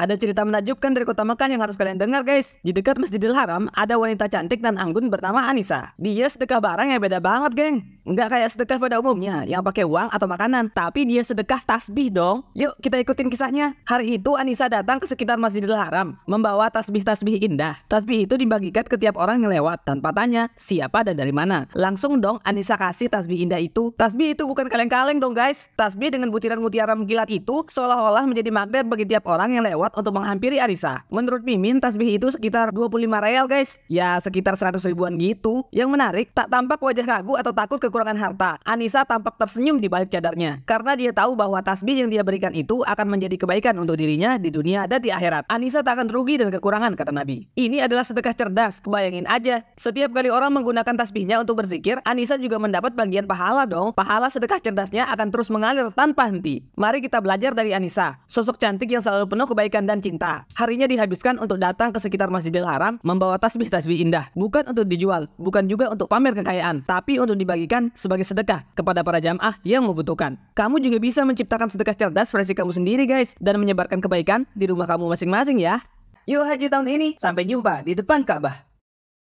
Ada cerita menakjubkan dari kota Mekah yang harus kalian dengar guys. Di dekat Masjidil Haram ada wanita cantik dan anggun bernama Anissa. Dia sedekah barang yang beda banget geng. Nggak kayak sedekah pada umumnya yang pakai uang atau makanan, tapi dia sedekah tasbih dong. Yuk kita ikutin kisahnya. Hari itu Anissa datang ke sekitar Masjidil Haram membawa tasbih-tasbih indah. Tasbih itu dibagikan ke tiap orang yang lewat tanpa tanya siapa dan dari mana. Langsung dong Anissa kasih tasbih indah itu. Tasbih itu bukan kaleng-kaleng dong guys. Tasbih dengan butiran-mutiara mengkilat itu seolah-olah menjadi magnet bagi tiap orang yang lewat untuk menghampiri Anissa. Menurut Mimin, tasbih itu sekitar 25 real guys. Ya sekitar 100 ribuan gitu. Yang menarik, tak tampak wajah ragu atau takut kekurangan kekurangan harta. Anissa tampak tersenyum di balik cadarnya karena dia tahu bahwa tasbih yang dia berikan itu akan menjadi kebaikan untuk dirinya di dunia dan di akhirat. Anissa tak akan rugi dan kekurangan kata Nabi. Ini adalah sedekah cerdas. Kebayangin aja, setiap kali orang menggunakan tasbihnya untuk berzikir, Anissa juga mendapat bagian pahala dong. Pahala sedekah cerdasnya akan terus mengalir tanpa henti. Mari kita belajar dari Anissa, sosok cantik yang selalu penuh kebaikan dan cinta. Harinya dihabiskan untuk datang ke sekitar Masjidil Haram membawa tasbih-tasbih indah, bukan untuk dijual, bukan juga untuk pamer kekayaan, tapi untuk dibagikan sebagai sedekah kepada para jamaah yang membutuhkan. Kamu juga bisa menciptakan sedekah cerdas versi kamu sendiri guys dan menyebarkan kebaikan di rumah kamu masing-masing ya. Yuk haji tahun ini, sampai jumpa di depan Ka'bah.